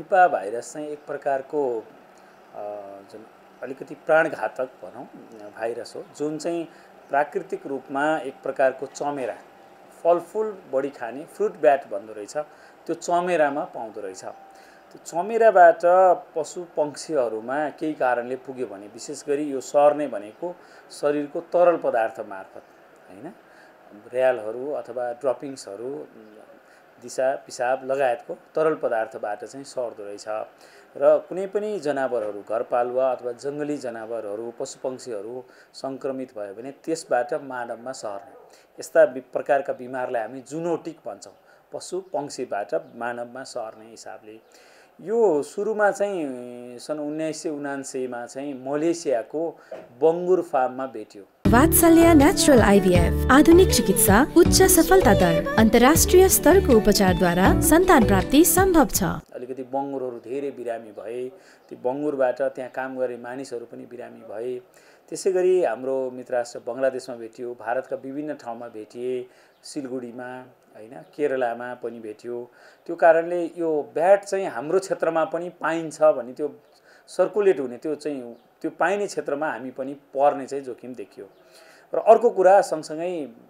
Nipah virus चाहिँ एक प्रकारको जुन अलिकति प्राणघातक भनौँ भाइरस हो जुन चाहिँ प्राकृतिक रूपमा एक प्रकारको चमेरा फलफुल बढी खाने फ्रुट ब्याट भन्दो रहेछ त्यो चमेरामा पाउँदो रहेछ त्यो चमेराबाट पशु पक्षीहरूमा केही कारणले पुग्यो भने विशेष गरी यो सर्ने भनेको शरीरको तरल पदार्थ मार्फत होइन ऱ्यालहरू अथवा ड्रपिङ्सहरू दिसा पिसाब लगायतको तरल पदार्थबाट चाहिँ सर्दो रहेछ र कुनै पनि जनावरहरू घरपालुवा अथवा जङ्गली जनावरहरू पशुपक्षीहरू सङ्क्रमित भयो भने त्यसबाट मानवमा सर्ने यस्ता प्रकारका बिमारलाई हामी जुनोटिक भन्छौँ पशु पक्षीबाट मानवमा सर्ने हिसाबले यो सुरुमा चाहिँ सन् उन्नाइस सय उनान्सयमा चाहिँ मलेसियाको बङ्गुर फार्ममा भेट्यो वात्सल्य नेचुरल आइभीएफ आधुनिक चिकित्सा उच्च सफलता दर अन्तर्राष्ट्रिय स्तरको उपचारद्वारा सन्तान प्राप्ति सम्भव छ अलिकति बङ्गुरहरू धेरै बिरामी भए त्यो बङ्गुरबाट त्यहाँ काम गर्ने मानिसहरू पनि बिरामी भए त्यसै गरी हाम्रो मित्र राष्ट्र बङ्गलादेशमा भेटियो भारतका विभिन्न ठाउँमा भेटिए सिलगढीमा होइन केरलामा पनि भेट्यो त्यो कारणले यो ब्याट चाहिँ हाम्रो क्षेत्रमा पनि पाइन्छ भन्ने त्यो सर्कुलेट हुने त्यो चाहिँ त्यो पाइने क्षेत्रमा हामी पनि पर्ने चाहिँ जोखिम देखियो र अर्को कुरा सँगसँगै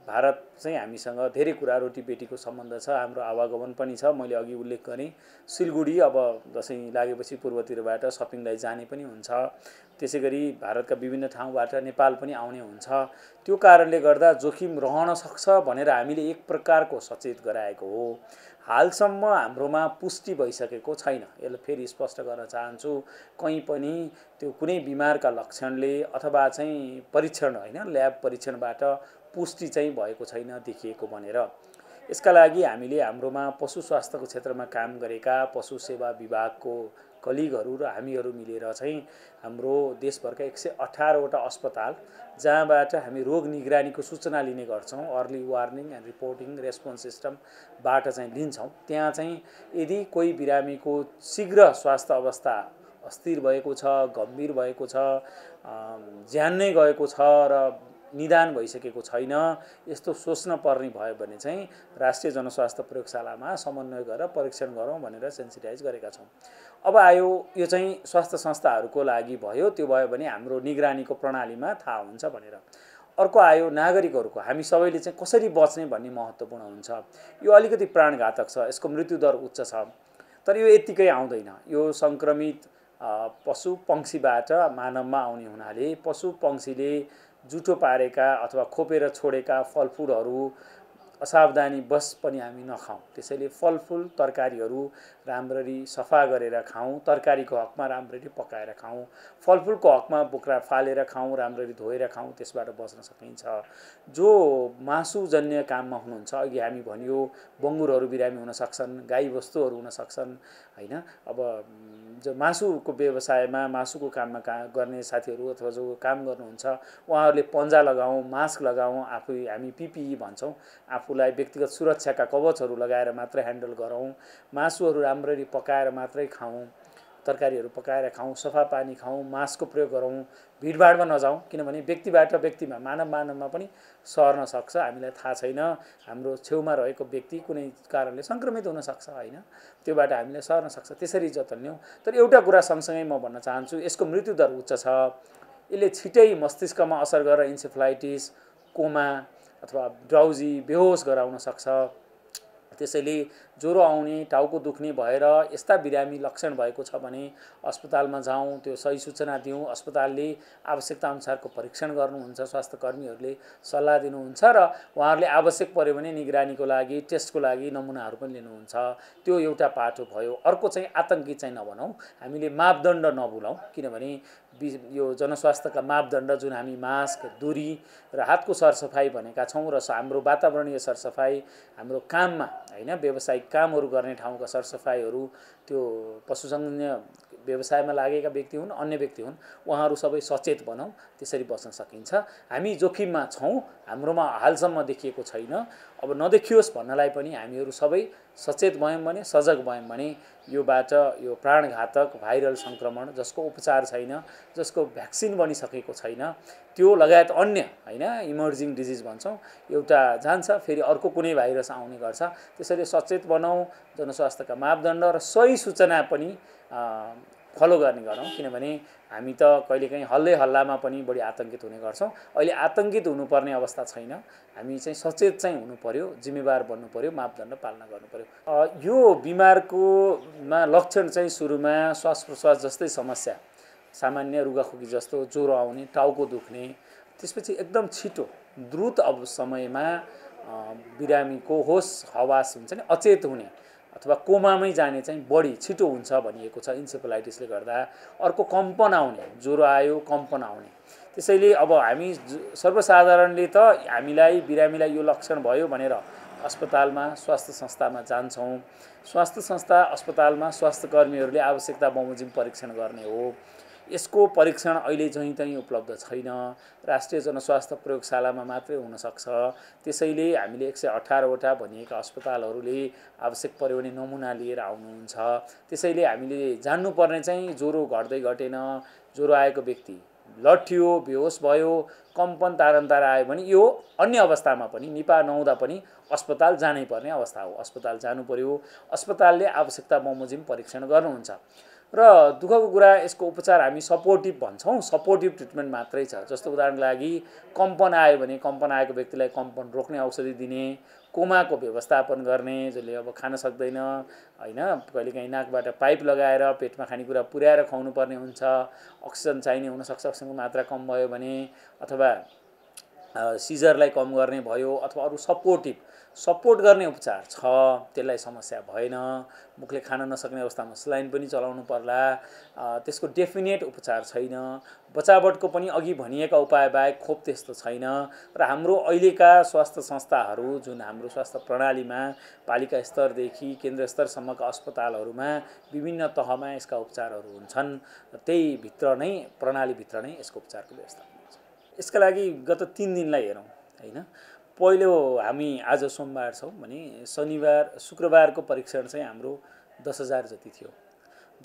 भारत चाहिँ हामीसँग धेरै कुरा रोटीपेटीको सम्बन्ध छ हाम्रो आवागमन पनि छ मैले अघि उल्लेख गरेँ सिलगढी अब दसैँ लागेपछि पूर्वतिरबाट सपिङलाई जाने पनि हुन्छ त्यसै गरी भारतका विभिन्न ठाउँबाट नेपाल पनि आउने हुन्छ त्यो कारणले गर्दा जोखिम रहन सक्छ भनेर हामीले एक प्रकारको सचेत गराएको हो हालसम्म हाम्रोमा पुष्टि भइसकेको छैन यसलाई फेरि स्पष्ट गर्न चाहन्छु कहीँ पनि त्यो कुनै बिमारका लक्षणले अथवा चाहिँ परीक्षण होइन ल्याब परीक्षणबाट पुष्टि चाहिँ भएको छैन देखिएको भनेर यसका लागि हामीले हाम्रोमा पशु स्वास्थ्यको क्षेत्रमा काम गरेका पशु सेवा विभागको कलिगहरू र हामीहरू मिलेर चाहिँ हाम्रो देशभरका एक सय अठारवटा अस्पताल जहाँबाट हामी रोग निगरानीको सूचना लिने गर्छौँ early warning and reporting response सिस्टमबाट चाहिँ लिन्छौँ त्यहाँ चाहिँ यदि कोही बिरामीको शीघ्र स्वास्थ्य अवस्था अस्थिर भएको छ गम्भीर भएको छ ज्यान नै गएको छ र निदान भइसकेको छैन यस्तो सोच्न पर्ने भयो भने चाहिँ राष्ट्रिय जनस्वास्थ्य प्रयोगशालामा समन्वय गरेर परीक्षण गरौँ भनेर सेन्सिटाइज गरेका छौँ अब आयो यो चाहिँ स्वास्थ्य संस्थाहरूको लागि भयो त्यो भयो भने हाम्रो निगरानीको प्रणालीमा थाहा हुन्छ भनेर अर्को आयो नागरिकहरूको हामी सबैले चाहिँ कसरी बच्ने भन्ने महत्त्वपूर्ण हुन्छ यो अलिकति प्राणघातक छ यसको मृत्युदर उच्च छ तर यो यत्तिकै आउँदैन यो सङ्क्रमित पशु पक्षीबाट मानवमा आउने हुनाले पशु पङ्क्षीले जुठो पारेका अथवा खोपेर छोडेका फलफुलहरू असावधानी बस पनि हामी नखाउँ त्यसैले फलफुल तरकारीहरू राम्ररी सफा गरेर खाउँ तरकारीको हकमा राम्ररी पकाएर खाउँ फलफुलको हकमा बोक्रा फालेर खाउँ राम्ररी धोएर खाउँ त्यसबाट बस्न सकिन्छ जो मासुजन्य काममा हुनुहुन्छ अघि हामी भनियो बङ्गुरहरू बिरामी हुन सक्छन् गाईबस्तुहरू हुन सक्छन् होइन अब जो मासुको व्यवसायमा मासुको काममा का गर्ने साथीहरू अथवा जो काम गर्नुहुन्छ उहाँहरूले पन्जा लगाउँ मास्क लगाउँ आफै हामी पिपिई भन्छौँ आफू आफूलाई व्यक्तिगत सुरक्षाका कवचहरू लगाएर मात्रै ह्यान्डल गरौँ मासुहरू राम्ररी पकाएर मात्रै खाउँ तरकारीहरू पकाएर खाउँ सफा पानी खाउँ मास्कको प्रयोग गरौँ भिडभाडमा नजाउँ किनभने व्यक्तिबाट व्यक्तिमा मानव मानवमा पनि सर्न सक्छ हामीलाई थाहा छैन हाम्रो छेउमा रहेको व्यक्ति कुनै कारणले सङ्क्रमित हुनसक्छ होइन त्योबाट हामीले सर्न सक्छ त्यसरी जतन ल्याउँ तर एउटा कुरा सँगसँगै म भन्न चाहन्छु यसको मृत्युदर उच्च छ यसले छिटै मस्तिष्कमा असर गरेर इन्सेफ्लाइटिस कोमा अथवा ड्राउजी बेहोस गराउन सक्छ त्यसैले ज्वरो आउने टाउको दुख्ने भएर यस्ता बिरामी लक्षण भएको छ भने अस्पतालमा जाउँ त्यो सही सूचना दिउँ अस्पतालले आवश्यकता अनुसारको परीक्षण गर्नुहुन्छ स्वास्थ्य कर्मीहरूले सल्लाह दिनुहुन्छ र उहाँहरूले आवश्यक पऱ्यो भने निगरानीको लागि टेस्टको लागि नमुनाहरू पनि लिनुहुन्छ त्यो एउटा पाठो भयो अर्को चाहिँ आतङ्कित चाहिँ नभनौँ हामीले मापदण्ड नभुलाउँ किनभने यो जनस्वास्थ्यका मापदण्ड जुन हामी मास्क दुरी र हातको सरसफाइ भनेका छौँ र हाम्रो वातावरणीय सरसफाइ हाम्रो काममा होइन व्यावसायिक कामहरू गर्ने ठाउँका सरसफाइहरू त्यो पशुसँग व्यवसायमा लागेका व्यक्ति हुन् अन्य व्यक्ति हुन् उहाँहरू सबै सचेत बनाऊ त्यसरी बस्न सकिन्छ हामी जोखिममा छौँ हाम्रोमा हालसम्म देखिएको छैन अब नदेखियोस् भन्नलाई पनि हामीहरू सबै सचेत भयौँ भने सजग भयौँ भने योबाट यो प्राणघातक भाइरल सङ्क्रमण जसको उपचार छैन जसको भ्याक्सिन बनिसकेको छैन त्यो लगायत अन्य होइन इमर्जिङ डिजिज भन्छौँ एउटा जान्छ फेरि अर्को कुनै भाइरस आउने गर्छ त्यसैले सचेत बनाऊ जनस्वास्थ्यका मापदण्ड र सही सूचना पनि फलो गर्ने गरौँ किनभने हामी त कहिलेकाहीँ हल्लै हल्लामा पनि बढी आतङ्कित हुने गर्छौँ अहिले आतङ्कित हुनुपर्ने अवस्था छैन हामी चाहिँ सचेत चाहिँ हुनु पऱ्यो जिम्मेवार बन्नु पऱ्यो मापदण्ड पालना गर्नु पऱ्यो यो बिमारकोमा लक्षण चाहिँ सुरुमा श्वास प्रश्वास जस्तै समस्या सामान्य रुगाखोकी जस्तो ज्वरो आउने टाउको दुख्ने त्यसपछि एकदम छिटो द्रुत अब समयमा बिरामीको होस हवास हुन्छ नि अचेत हुने अथवा कोमामै जाने चाहिँ बढी छिटो हुन्छ भनिएको छ इन्सेफलाइटिसले गर्दा अर्को कम्पन आउने ज्वरो आयो कम्पन आउने त्यसैले अब हामी सर्वसाधारणले त हामीलाई बिरामीलाई यो लक्षण भयो भनेर अस्पतालमा स्वास्थ्य संस्थामा जान्छौँ स्वास्थ्य संस्था अस्पतालमा स्वास्थ्य कर्मीहरूले आवश्यकता बमोजिम परीक्षण गर्ने हो यसको परीक्षण अहिले जहीँ तहीँ उपलब्ध छैन राष्ट्रिय जनस्वास्थ्य प्रयोगशालामा मात्रै हुनसक्छ त्यसैले हामीले एक सय अठारवटा भनिएका अस्पतालहरूले आवश्यक पऱ्यो भने नमुना लिएर आउनुहुन्छ त्यसैले हामीले जान्नुपर्ने चाहिँ ज्वरो घट्दै घटेन ज्वरो आएको व्यक्ति लट्ठियो बेहोस भयो कम्पन तार आयो भने यो अन्य अवस्थामा पनि निपा नहुँदा पनि अस्पताल जानै पर्ने अवस्था हो अस्पताल जानु पर्यो अस्पतालले आवश्यकता बमोजिम परीक्षण गर्नुहुन्छ र दुःखको कुरा यसको उपचार हामी सपोर्टिभ भन्छौँ सपोर्टिभ ट्रिटमेन्ट मात्रै छ जस्तो उदाहरणको लागि कम्पन आयो भने कम्पन आएको व्यक्तिलाई कम्पन रोक्ने औषधि दिने कोमाको व्यवस्थापन गर्ने जसले अब खान सक्दैन होइन कहिलेकाहीँ नाकबाट पाइप लगाएर पेटमा खानेकुरा पुर्याएर पर्ने हुन्छ अक्सिजन चाहिने हुनसक्छ अक्सिजनको मात्रा कम भयो भने अथवा सिजरलाई कम गर्ने भयो अथवा अरू सपोर्टिभ सपोर्ट गर्ने उपचार छ त्यसलाई समस्या भएन मुखले खान नसक्ने अवस्थामा स्लाइन पनि चलाउनु पर्ला त्यसको डेफिनेट उपचार छैन बचावटको पनि अघि भनिएका उपाय बाहेक खोप त्यस्तो छैन र हाम्रो अहिलेका स्वास्थ्य संस्थाहरू जुन हाम्रो स्वास्थ्य प्रणालीमा पालिका स्तरदेखि केन्द्र स्तरसम्मका अस्पतालहरूमा विभिन्न तहमा यसका उपचारहरू हुन्छन् त्यही भित्र नै प्रणालीभित्र नै यसको उपचारको व्यवस्था हुन्छ यसका लागि गत तिन दिनलाई हेरौँ होइन पहिलो हामी आज सोमबार छौँ भने शनिबार शुक्रबारको परीक्षण चाहिँ हाम्रो दस हजार जति थियो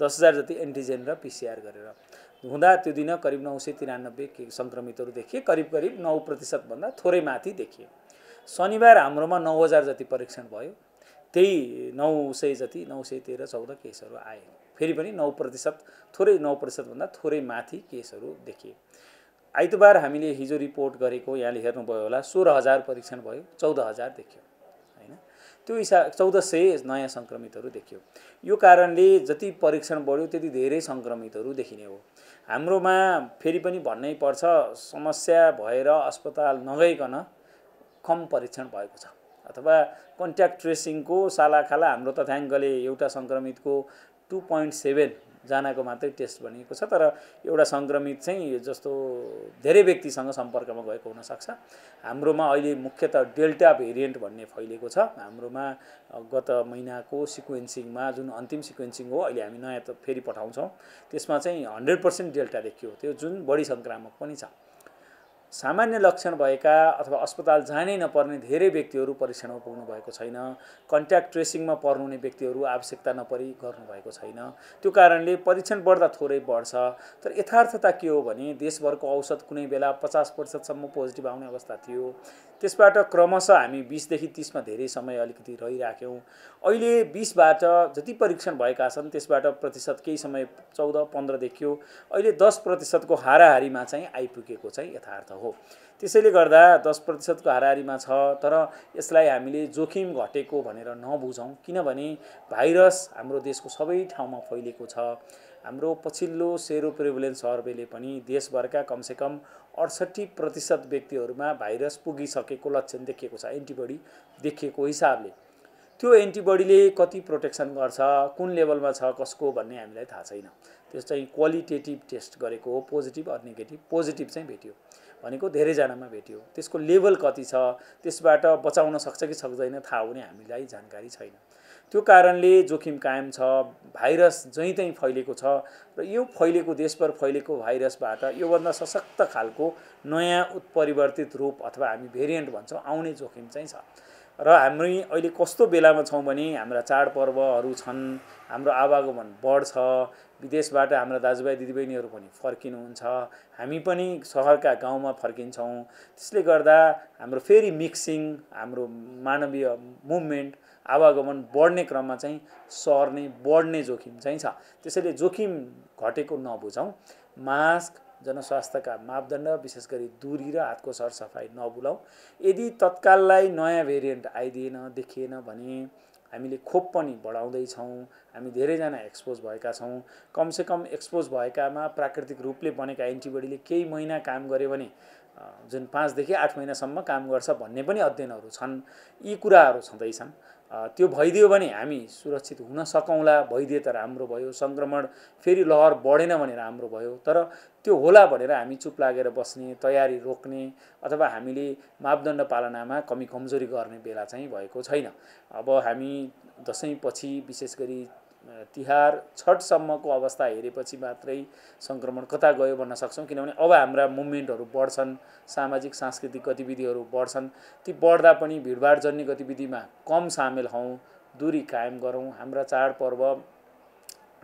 दस हजार जति एन्टिजेन र पिसिआर गरेर हुँदा त्यो दिन करिब नौ सय तिरानब्बे के सङ्क्रमितहरू देखिए करिब करिब नौ प्रतिशतभन्दा थोरै माथि देखिए शनिबार हाम्रोमा नौ हजार जति परीक्षण भयो त्यही नौ सय जति नौ सय तेह्र चौध केसहरू आए फेरि पनि नौ प्रतिशत थोरै नौ प्रतिशतभन्दा थोरै माथि केसहरू देखिए आइतबार हामीले हिजो रिपोर्ट गरेको यहाँले हेर्नुभयो होला सोह्र हजार परीक्षण भयो चौध हजार देखियो होइन त्यो हिसाब चौध सय नयाँ सङ्क्रमितहरू देखियो यो कारणले जति परीक्षण बढ्यो त्यति धेरै सङ्क्रमितहरू देखिने हो हाम्रोमा फेरि पनि भन्नै पर्छ समस्या भएर अस्पताल नगइकन कम परीक्षण भएको छ अथवा कन्ट्याक्ट ट्रेसिङको सालाखाला हाम्रो तथ्याङ्कले एउटा सङ्क्रमितको टु पोइन्ट सेभेन जनाको मात्रै टेस्ट भनिएको छ तर एउटा सङ्क्रमित चाहिँ जस्तो धेरै व्यक्तिसँग सम्पर्कमा गएको हुनसक्छ हाम्रोमा अहिले मुख्यतः डेल्टा भेरिएन्ट भन्ने फैलिएको छ हाम्रोमा गत महिनाको सिक्वेन्सिङमा जुन अन्तिम सिक्वेन्सिङ हो अहिले हामी नयाँ त फेरि पठाउँछौँ त्यसमा चाहिँ हन्ड्रेड पर्सेन्ट डेल्टा देखियो त्यो जुन बढी सङ्क्रामक पनि छ सामान्य लक्षण भएका अथवा अस्पताल जानै नपर्ने धेरै व्यक्तिहरू परीक्षणमा पुग्नु भएको छैन कन्ट्याक्ट ट्रेसिङमा पर्नुहुने व्यक्तिहरू आवश्यकता नपरि गर्नुभएको छैन त्यो कारणले परीक्षण बढ्दा थोरै बढ्छ तर यथार्थता के हो भने देशभरको औसत कुनै बेला पचास प्रतिशतसम्म पोजिटिभ आउने अवस्था थियो त्यसबाट क्रमशः हामी बिसदेखि तिसमा धेरै समय अलिकति रहिराख्यौँ अहिले बिसबाट जति परीक्षण भएका छन् त्यसबाट प्रतिशत केही समय चौध पन्ध्र देखियो अहिले दस प्रतिशतको हाराहारीमा चाहिँ आइपुगेको चाहिँ यथार्थ हो हो त्यसैले गर्दा दस प्रतिशतको हाराहारीमा छ तर यसलाई हामीले जोखिम घटेको भनेर नबुझौँ किनभने भाइरस हाम्रो देशको सबै ठाउँमा फैलिएको छ हाम्रो पछिल्लो सेरो प्रिभिलेन्स सर्वेले पनि देशभरका कमसेकम अडसट्ठी प्रतिशत व्यक्तिहरूमा भाइरस पुगिसकेको लक्षण देखिएको छ एन्टिबडी देखिएको हिसाबले त्यो एन्टिबडीले कति प्रोटेक्सन गर्छ कुन लेभलमा छ कसको भन्ने हामीलाई थाहा छैन त्यो चाहिँ क्वालिटेटिभ टेस्ट गरेको हो पोजिटिभ अर नेगेटिभ पोजिटिभ चाहिँ भेट्यो भनेको धेरैजनामा भेट्यो त्यसको लेभल कति छ त्यसबाट बचाउन सक्छ कि सक्दैन थाहा हुने हामीलाई जानकारी छैन त्यो कारणले जोखिम कायम छ भाइरस जहीँ तहीँ फैलिएको छ र यो फैलेको देशभर फैलिएको भाइरसबाट योभन्दा सशक्त खालको नयाँ उत्परिवर्तित रूप अथवा हामी भेरिएन्ट भन्छौँ आउने जोखिम चाहिँ छ र हामी अहिले कस्तो बेलामा छौँ भने हाम्रा चाडपर्वहरू छन् हाम्रो आवागमन बढ्छ विदेशबाट हाम्रा दाजुभाइ दिदीबहिनीहरू पनि फर्किनुहुन्छ हामी पनि सहरका गाउँमा फर्किन्छौँ त्यसले गर्दा हाम्रो फेरि मिक्सिङ हाम्रो मानवीय मुभमेन्ट आवागमन बढ्ने क्रममा चाहिँ सर्ने बढ्ने जोखिम चाहिँ छ त्यसैले जोखिम घटेको नबुझौँ मास्क जनस्वास्थ्यका मापदण्ड विशेष गरी दुरी र हातको सरसफाइ नबुलाउँ यदि तत्काललाई नयाँ भेरिएन्ट आइदिएन देखिएन भने हामीले खोप पनि बढाउँदैछौँ हामी धेरैजना एक्सपोज भएका छौँ कमसेकम एक्सपोज भएकामा प्राकृतिक रूपले बनेका एन्टिबडीले केही महिना काम गर्यो भने जुन पाँचदेखि आठ महिनासम्म काम गर्छ भन्ने पनि अध्ययनहरू छन् यी कुराहरू छँदैछन् त्यो भइदियो भने हामी सुरक्षित हुन सकौँला भइदिए त राम्रो भयो सङ्क्रमण फेरि लहर बढेन भने राम्रो भयो तर त्यो होला भनेर हामी चुप लागेर बस्ने तयारी रोक्ने अथवा हामीले मापदण्ड पालनामा कमी कमजोरी गर्ने बेला चाहिँ भएको छैन अब हामी दसैँपछि विशेष गरी तिहार छठसम्मको अवस्था हेरेपछि मात्रै सङ्क्रमण कता गयो भन्न सक्छौँ किनभने अब हाम्रा मुभमेन्टहरू बढ्छन् सामाजिक सांस्कृतिक गतिविधिहरू बढ्छन् ती बढ्दा पनि भिडभाडजन्य गतिविधिमा कम सामेल हौँ दूरी कायम गरौँ हाम्रा चाडपर्व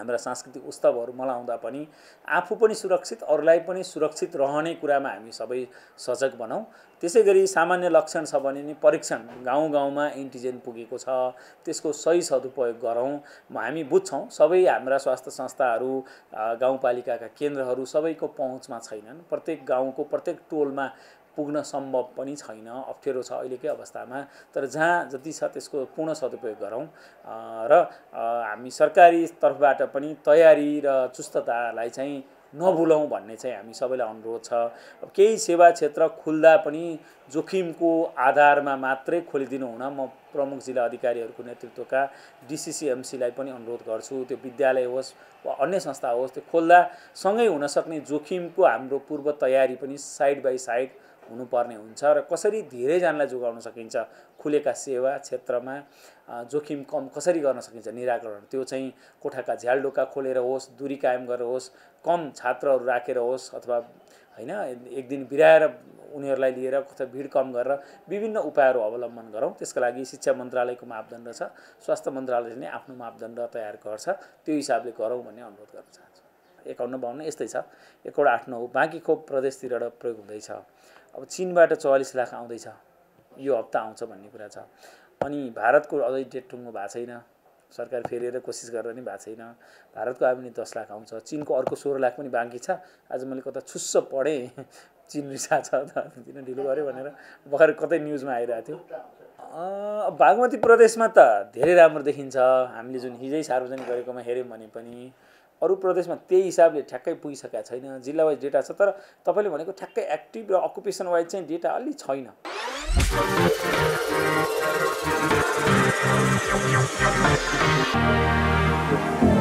हाम्रा सांस्कृतिक उत्सवहरू मनाउँदा पनि आफू पनि सुरक्षित अरूलाई पनि सुरक्षित रहने कुरामा हामी सबै सजग बनाउँ त्यसै गरी सामान्य लक्षण छ भने नि परीक्षण गाउँ गाउँमा एन्टिजेन पुगेको छ त्यसको सही सदुपयोग गरौँ हामी बुझ्छौँ सबै हाम्रा स्वास्थ्य संस्थाहरू गाउँपालिकाका केन्द्रहरू सबैको पहुँचमा छैनन् प्रत्येक गाउँको प्रत्येक टोलमा पुग्न सम्भव पनि छैन अप्ठ्यारो छ अहिलेकै अवस्थामा तर जहाँ जति छ त्यसको पूर्ण सदुपयोग गरौँ र हामी सरकारी तर्फबाट पनि तयारी र चुस्ततालाई चाहिँ नभुलाउँ भन्ने चाहिँ हामी सबैलाई अनुरोध छ केही सेवा क्षेत्र खुल्दा पनि जोखिमको आधारमा मात्रै खोलिदिनु हुन म प्रमुख जिल्ला अधिकारीहरूको नेतृत्वका डिसिसिएमसीलाई पनि अनुरोध गर्छु त्यो विद्यालय होस् वा अन्य संस्था होस् त्यो खोल्दा सँगै हुनसक्ने जोखिमको हाम्रो पूर्व तयारी पनि साइड बाई साइड हुनुपर्ने हुन्छ र कसरी धेरैजनालाई जोगाउन सकिन्छ खुलेका सेवा क्षेत्रमा जोखिम कम कसरी गर्न सकिन्छ निराकरण त्यो चाहिँ कोठाका झ्यालडोका खोलेर होस् दुरी कायम गरेर होस् कम छात्रहरू राखेर होस् अथवा होइन एक दिन बिराएर उनीहरूलाई लिएर अथवा भिड कम गरेर विभिन्न उपायहरू अवलम्बन गरौँ त्यसको लागि शिक्षा मन्त्रालयको मापदण्ड छ स्वास्थ्य मन्त्रालयले नै आफ्नो मापदण्ड तयार गर्छ त्यो हिसाबले गरौँ भन्ने अनुरोध गर्न चाहन्छु एकाउन्न बाउन्न यस्तै छ एकवटा आठ नौ बाँकी खोप प्रदेशतिरबाट प्रयोग हुँदैछ अब चिनबाट चौवालिस लाख आउँदैछ यो हप्ता आउँछ भन्ने कुरा छ अनि भारतको अझै डेट टुङ्गो भएको छैन सरकार फेरेर कोसिस गरेर पनि भएको छैन भारतको आयो भने दस लाख आउँछ चिनको अर्को सोह्र लाख पनि बाँकी छ आज मैले कता छुस्स पढेँ चिन रिसा छ किन ढिलो गऱ्यो भनेर भर्खर कतै न्युजमा आइरहेको थियो बागमती प्रदेशमा त धेरै राम्रो देखिन्छ हामीले जुन हिजै सार्वजनिक गरेकोमा हेऱ्यौँ भने पनि अरू प्रदेशमा त्यही हिसाबले ठ्याक्कै पुगिसकेका छैन जिल्ला वाइज डेटा छ तर तपाईँले भनेको ठ्याक्कै एक्टिभ र अकुपेसन वाइज चाहिँ डेटा अलि छैन